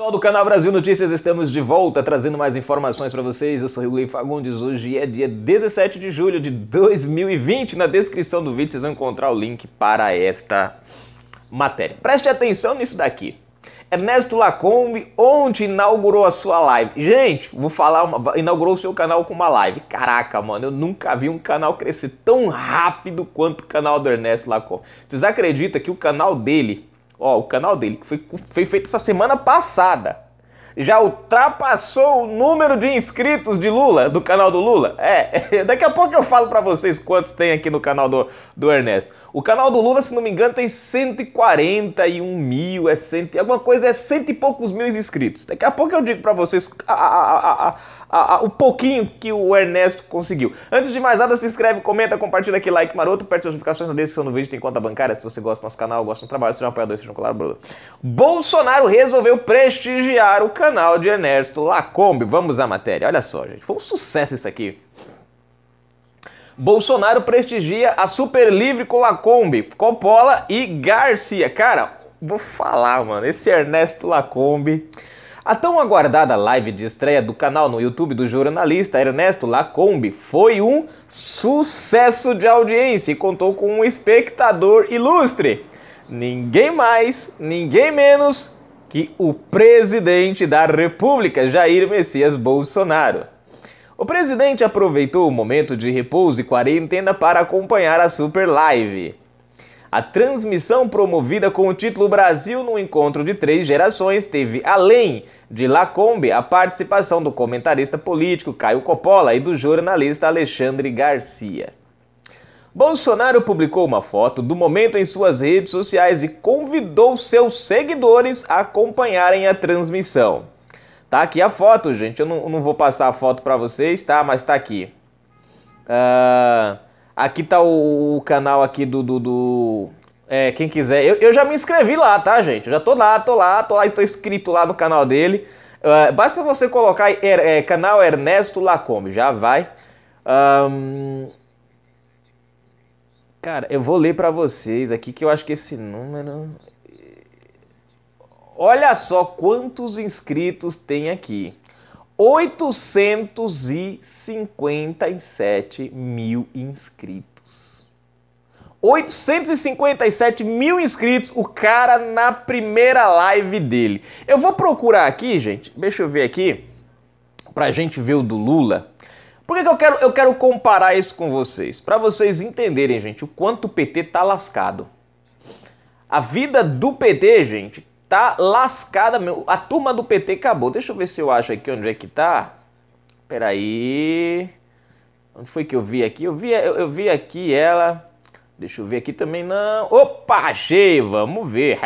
Pessoal do canal Brasil Notícias, estamos de volta trazendo mais informações para vocês. Eu sou Rui Fagundes. Hoje é dia 17 de julho de 2020. Na descrição do vídeo vocês vão encontrar o link para esta matéria. Preste atenção nisso daqui. Ernesto Lacombe ontem inaugurou a sua live. Gente, vou falar, uma, inaugurou o seu canal com uma live. Caraca, mano, eu nunca vi um canal crescer tão rápido quanto o canal do Ernesto Lacombe. Vocês acreditam que o canal dele Ó, o canal dele, que foi, foi feito essa semana passada já ultrapassou o número de inscritos de Lula, do canal do Lula. É, daqui a pouco eu falo para vocês quantos tem aqui no canal do, do Ernesto. O canal do Lula, se não me engano, tem 141 mil, é cento, alguma coisa, é cento e poucos mil inscritos. Daqui a pouco eu digo para vocês a, a, a, o pouquinho que o Ernesto conseguiu. Antes de mais nada, se inscreve, comenta, compartilha aqui, like maroto, perde as notificações na descrição do vídeo, tem conta bancária, se você gosta do nosso canal, gosta do trabalho, seja um apoiador, seja um colaborador. Bolsonaro resolveu prestigiar o canal de Ernesto Lacombe. Vamos à matéria. Olha só, gente. Foi um sucesso isso aqui. Bolsonaro prestigia a Super Livre com Lacombe, Coppola e Garcia. Cara, vou falar, mano. Esse Ernesto Lacombe. A tão aguardada live de estreia do canal no YouTube do jornalista Ernesto Lacombe foi um sucesso de audiência e contou com um espectador ilustre. Ninguém mais, ninguém menos que o presidente da República, Jair Messias Bolsonaro. O presidente aproveitou o momento de repouso e quarentena para acompanhar a Super Live. A transmissão promovida com o título Brasil no Encontro de Três Gerações teve, além de Lacombe, a participação do comentarista político Caio Coppola e do jornalista Alexandre Garcia. Bolsonaro publicou uma foto do momento em suas redes sociais e convidou seus seguidores a acompanharem a transmissão. Tá aqui a foto, gente. Eu não, não vou passar a foto para vocês, tá? Mas tá aqui. Uh, aqui tá o, o, canal aqui do... do, do é, quem quiser. Eu, eu já me inscrevi lá, tá, gente? Eu já tô lá, tô lá, tô lá e tô inscrito lá no canal dele. Uh, basta você colocar é, é, canal Ernesto Lacombe, já vai. Um, Cara, eu vou ler para vocês aqui que eu acho que esse número. Olha só quantos inscritos tem aqui. 857 mil inscritos. 857 mil inscritos, o cara na primeira live dele. Eu vou procurar aqui, gente. Deixa eu ver aqui. Pra gente ver o do Lula. Por que, que eu, quero, eu quero comparar isso com vocês? Para vocês entenderem, gente, o quanto o PT tá lascado. A vida do PT, gente, tá lascada mesmo. A turma do PT acabou. Deixa eu ver se eu acho aqui onde é que tá. Peraí. Onde foi que eu vi aqui? Eu vi, eu, eu vi aqui ela. Deixa eu ver aqui também, não. Opa, achei! Vamos ver.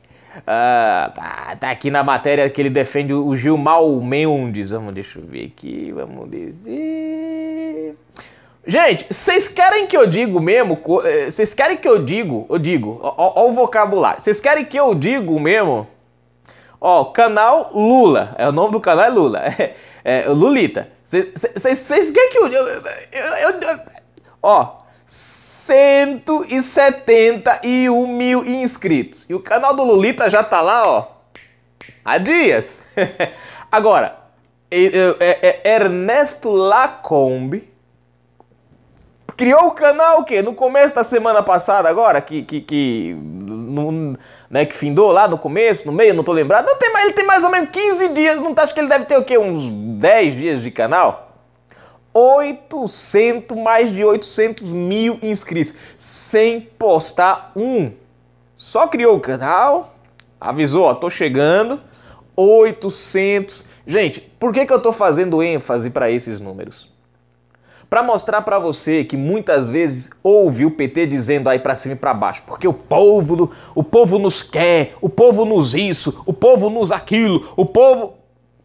Ah, tá, tá, aqui na matéria que ele defende o Gilmar Mendes. Vamos, deixa eu ver aqui, vamos dizer. Gente, vocês querem que eu digo mesmo? Eh, vocês querem que eu digo? Eu digo, ó, ó o vocabulário. Vocês querem que eu digo mesmo? Ó, canal Lula. É, o nome do canal é Lula. É, é Lulita. Vocês querem que eu. eu, eu, eu ó. 171 mil inscritos. E o canal do Lulita já tá lá, ó, há dias. Agora, é, é Ernesto Lacombe criou o canal o quê? No começo da semana passada agora, que, que, que, no, né, que findou lá no começo, no meio, não tô lembrado. Não, tem, ele tem mais ou menos 15 dias, não tá, acho que ele deve ter o quê? Uns 10 dias de canal? 800, mais de 800 mil inscritos, sem postar um. Só criou o canal, avisou, ó, tô chegando, 800. Gente, por que, que eu tô fazendo ênfase para esses números? Para mostrar para você que muitas vezes ouve o PT dizendo aí para cima e para baixo, porque o povo, o povo nos quer, o povo nos isso, o povo nos aquilo, o povo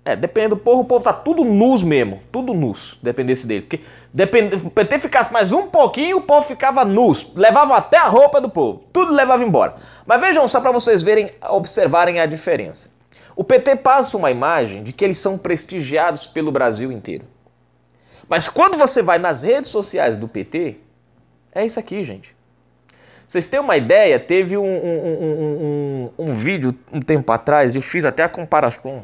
é, depende do povo, o povo tá tudo nus mesmo, tudo nus, dependesse dele. Porque depend... se o PT ficasse mais um pouquinho, o povo ficava nus, levava até a roupa do povo, tudo levava embora. Mas vejam só para vocês verem, observarem a diferença. O PT passa uma imagem de que eles são prestigiados pelo Brasil inteiro. Mas quando você vai nas redes sociais do PT, é isso aqui, gente. Vocês têm uma ideia? Teve um, um, um, um vídeo um tempo atrás, eu fiz até a comparação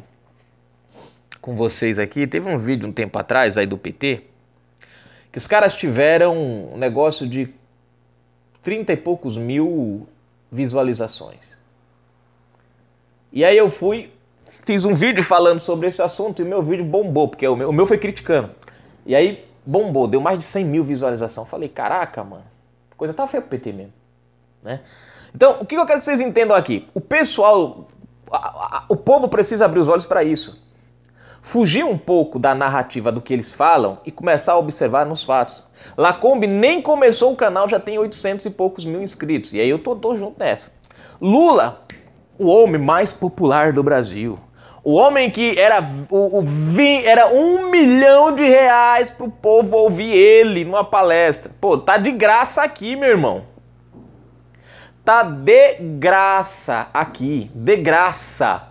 com vocês aqui. Teve um vídeo um tempo atrás aí do PT que os caras tiveram um negócio de 30 e poucos mil visualizações. E aí eu fui, fiz um vídeo falando sobre esse assunto e meu vídeo bombou, porque o meu, o meu foi criticando. E aí bombou, deu mais de 100 mil visualizações. Falei, caraca, mano, coisa tá feia pro PT mesmo. Né? Então, o que eu quero que vocês entendam aqui? O pessoal, a, a, o povo precisa abrir os olhos para isso fugir um pouco da narrativa do que eles falam e começar a observar nos fatos. Lacombe nem começou o canal, já tem 800 e poucos mil inscritos. E aí eu tô, tô junto nessa. Lula, o homem mais popular do Brasil. O homem que era, o, o vi, era um milhão de reais pro povo ouvir ele numa palestra. Pô, tá de graça aqui, meu irmão. Tá de graça aqui. De graça.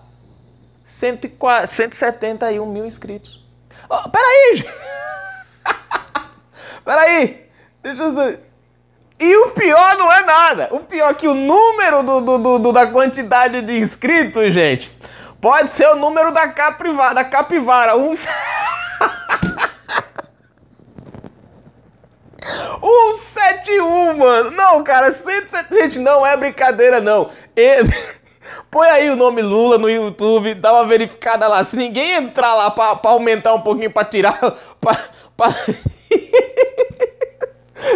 104, 171 mil inscritos. Oh, peraí! peraí! Deixa eu. E o pior não é nada. O pior é que o número do, do, do da quantidade de inscritos, gente, pode ser o número da capivara. Da capivara. Um... um mano. Não, cara, 107. Gente, não é brincadeira, não. Põe aí o nome Lula no YouTube, dá uma verificada lá. Se ninguém entrar lá pra, pra aumentar um pouquinho, pra tirar. Pra, pra...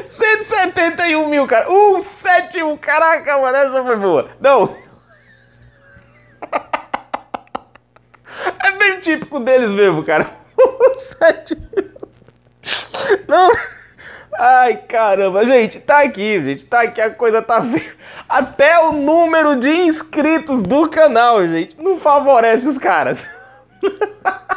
171 mil, cara. 171, caraca, mano, essa foi boa. Não. É bem típico deles mesmo, cara. 171. Não. Ai, caramba, gente, tá aqui, gente, tá aqui, a coisa tá feia. Até o número de inscritos do canal, gente, não favorece os caras.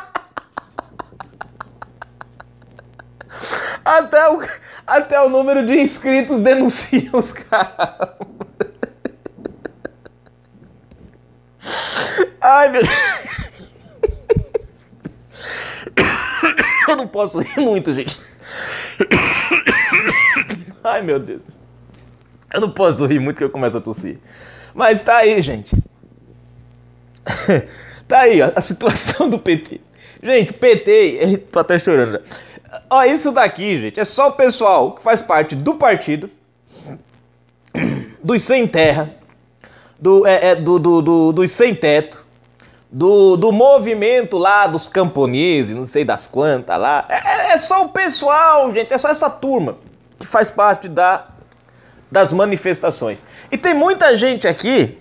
Até o, até o número de inscritos denuncia os caras. Ai, meu Deus! Eu não posso rir muito, gente. Ai, meu Deus. Eu não posso rir muito que eu começo a tossir. Mas tá aí, gente. tá aí ó, a situação do PT. Gente, PT, ele tá até chorando já. Ó, isso daqui, gente, é só o pessoal que faz parte do partido, dos sem terra, do, é, é do, do, do, dos sem teto, do, do movimento lá dos camponeses, não sei das quantas lá. É, é, é só o pessoal, gente, é só essa turma que faz parte da, das manifestações. E tem muita gente aqui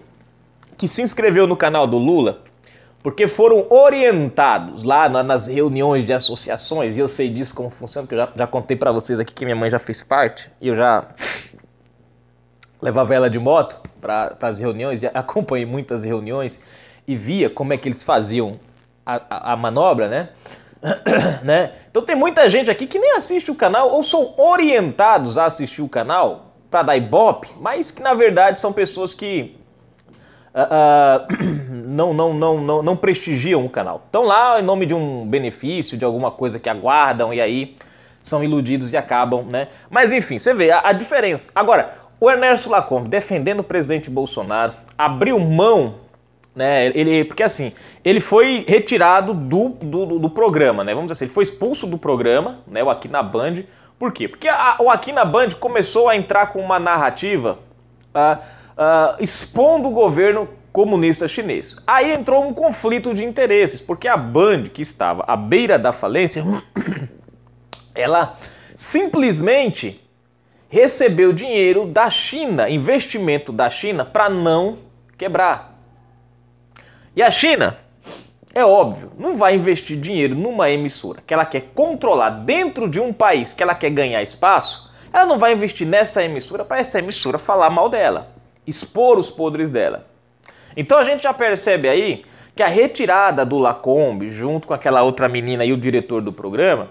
que se inscreveu no canal do Lula porque foram orientados lá na, nas reuniões de associações, e eu sei disso como funciona, porque eu já, já contei para vocês aqui que minha mãe já fez parte, e eu já levava ela de moto para as reuniões, e acompanhei muitas reuniões e via como é que eles faziam a, a, a manobra, né? né? Então tem muita gente aqui que nem assiste o canal ou são orientados a assistir o canal para dar ibope, mas que na verdade são pessoas que uh, uh, não, não, não, não, não prestigiam o canal. Estão lá em nome de um benefício, de alguma coisa que aguardam e aí são iludidos e acabam, né? Mas enfim, você vê a, a diferença. Agora, o Ernesto Lacombe defendendo o presidente Bolsonaro abriu mão né? Ele, porque assim, ele foi retirado do, do, do, programa, né? Vamos dizer assim, ele foi expulso do programa, né? O Aqui na Band. Por quê? Porque a, o Aqui na Band começou a entrar com uma narrativa ah, ah, expondo o governo comunista chinês. Aí entrou um conflito de interesses, porque a Band, que estava à beira da falência, ela simplesmente recebeu dinheiro da China, investimento da China, para não quebrar. E a China, é óbvio, não vai investir dinheiro numa emissora que ela quer controlar dentro de um país que ela quer ganhar espaço, ela não vai investir nessa emissora para essa emissora falar mal dela, expor os podres dela. Então a gente já percebe aí que a retirada do Lacombe, junto com aquela outra menina e o diretor do programa,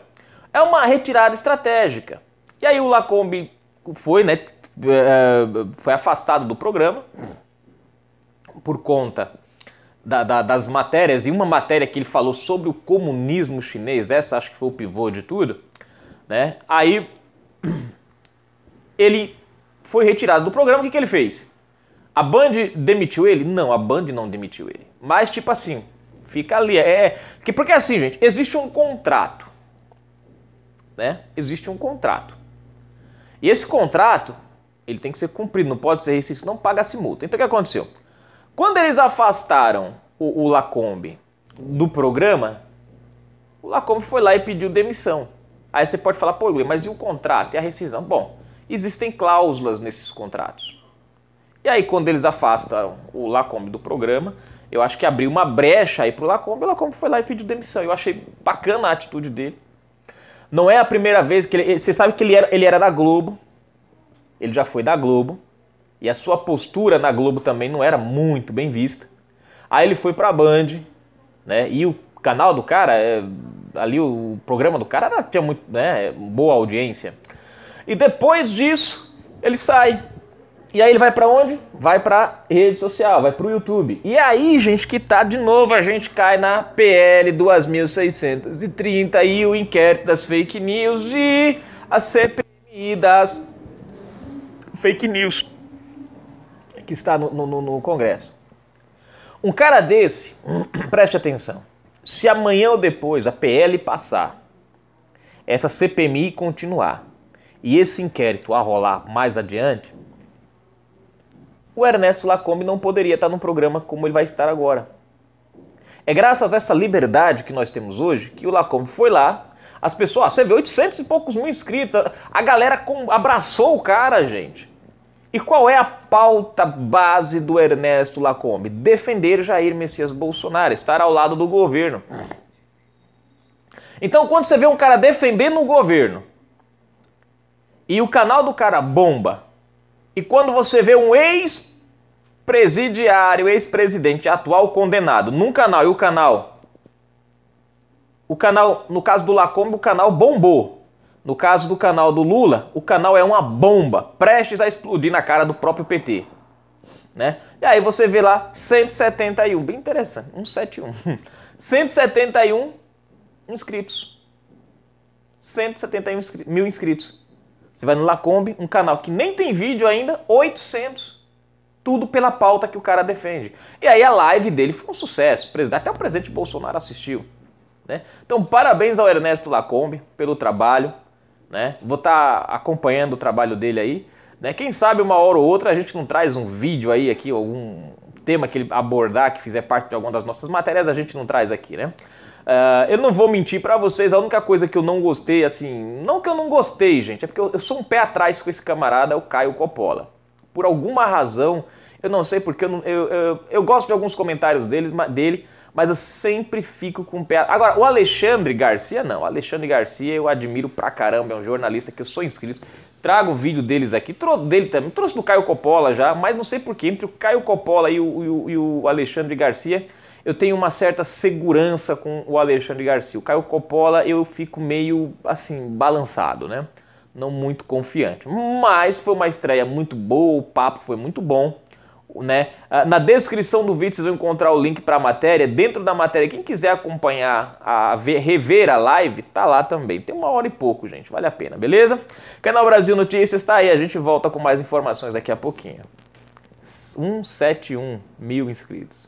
é uma retirada estratégica. E aí o Lacombe foi, né, é, foi afastado do programa por conta da, da, das matérias, e uma matéria que ele falou sobre o comunismo chinês, essa acho que foi o pivô de tudo, né? Aí ele foi retirado do programa, o que, que ele fez? A Band demitiu ele? Não, a Band não demitiu ele. Mas tipo assim, fica ali. É, é que, porque assim, gente, existe um contrato. Né? Existe um contrato. E esse contrato, ele tem que ser cumprido, não pode ser isso, não paga-se multa. Então o que aconteceu? Quando eles afastaram o, o Lacombe do programa, o Lacombe foi lá e pediu demissão. Aí você pode falar, pô, mas e o contrato e a rescisão? Bom, existem cláusulas nesses contratos. E aí, quando eles afastaram o Lacombe do programa, eu acho que abriu uma brecha aí pro Lacombe. O Lacombe foi lá e pediu demissão. Eu achei bacana a atitude dele. Não é a primeira vez que ele. Você sabe que ele era, ele era da Globo. Ele já foi da Globo e a sua postura na Globo também não era muito bem vista. Aí ele foi pra Band, né? E o canal do cara, é, ali o programa do cara era, tinha muito, né, boa audiência. E depois disso, ele sai. E aí ele vai para onde? Vai para rede social, vai para o YouTube. E aí, gente, que tá de novo, a gente cai na PL 2630 e o inquérito das fake news e a CPI das fake news que está no, no, no Congresso. Um cara desse, preste atenção, se amanhã ou depois a PL passar, essa CPMI continuar e esse inquérito a rolar mais adiante, o Ernesto Lacombe não poderia estar num programa como ele vai estar agora. É graças a essa liberdade que nós temos hoje que o Lacombe foi lá, as pessoas, ah, você vê, 800 e poucos mil inscritos, a, galera abraçou o cara, gente. E qual é a pauta base do Ernesto Lacombe? Defender Jair Messias Bolsonaro, estar ao lado do governo. Então, quando você vê um cara defendendo o governo e o canal do cara bomba, e quando você vê um ex-presidiário, ex-presidente atual condenado num canal e o canal. O canal, no caso do Lacombe, o canal bombou. No caso do canal do Lula, o canal é uma bomba prestes a explodir na cara do próprio PT. Né? E aí você vê lá 171, bem interessante, 171. 171 inscritos. 171 mil inscritos. Você vai no Lacombe, um canal que nem tem vídeo ainda, 800. Tudo pela pauta que o cara defende. E aí a live dele foi um sucesso. Até o presidente Bolsonaro assistiu. Né? Então, parabéns ao Ernesto Lacombe pelo trabalho né? Vou estar tá acompanhando o trabalho dele aí, né? Quem sabe uma hora ou outra a gente não traz um vídeo aí aqui, algum tema que ele abordar que fizer parte de alguma das nossas matérias, a gente não traz aqui, né? Uh, eu não vou mentir para vocês, a única coisa que eu não gostei, assim, não que eu não gostei, gente, é porque eu, eu sou um pé atrás com esse camarada, o Caio Coppola. Por alguma razão, eu não sei porque eu, não, eu, eu, eu, gosto de alguns comentários deles, dele, mas eu sempre fico com o pé. Agora, o Alexandre Garcia, não. O Alexandre Garcia eu admiro pra caramba, é um jornalista que eu sou inscrito. Trago o vídeo deles aqui, trouxe dele também, trouxe do Caio Coppola já, mas não sei porquê, entre o Caio Coppola e o, e o, e o Alexandre Garcia, eu tenho uma certa segurança com o Alexandre Garcia. O Caio Coppola eu fico meio assim, balançado, né? Não muito confiante. Mas foi uma estreia muito boa, o papo foi muito bom né? Ah, na descrição do vídeo vocês vão encontrar o link para a matéria. Dentro da matéria, quem quiser acompanhar, a ver, rever a live, tá lá também. Tem uma hora e pouco, gente. Vale a pena, beleza? Canal Brasil Notícias tá aí. A gente volta com mais informações daqui a pouquinho. 171 mil inscritos.